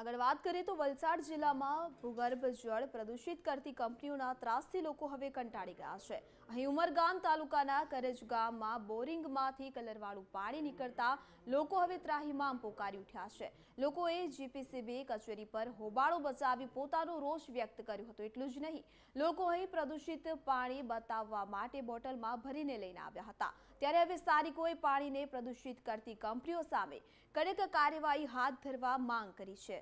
આગળ વાત કરીએ તો વલસાડ જિલ્લામાં ભૂગર્ભ જળ પ્રદૂષિત કરતી કંપનીઓના ત્રાસથી લોકો હવે કંટાળી ગયા છે અહીં ઉમરગામ તાલુકાના કરજ ગામમાં બોરિંગમાંથી કલરવાળું પાણી નીકળતા લોકો હવે ત્રાહીમામ પોકારી ઉઠ્યા છે લોકોએ જીપીસીબી કચેરી પર હોબાળો બચાવી પોતાનો રોષ વ્યક્ત કર્યો હતો એટલું જ નહીં લોકો અહીં પ્રદૂષિત પાણી બતાવવા માટે બોટલમાં ભરીને લઈને આવ્યા હતા ત્યારે હવે સ્થાનિકોએ પાણીને પ્રદૂષિત કરતી કંપનીઓ સામે કડક કાર્યવાહી હાથ ધરવા માંગ કરી છે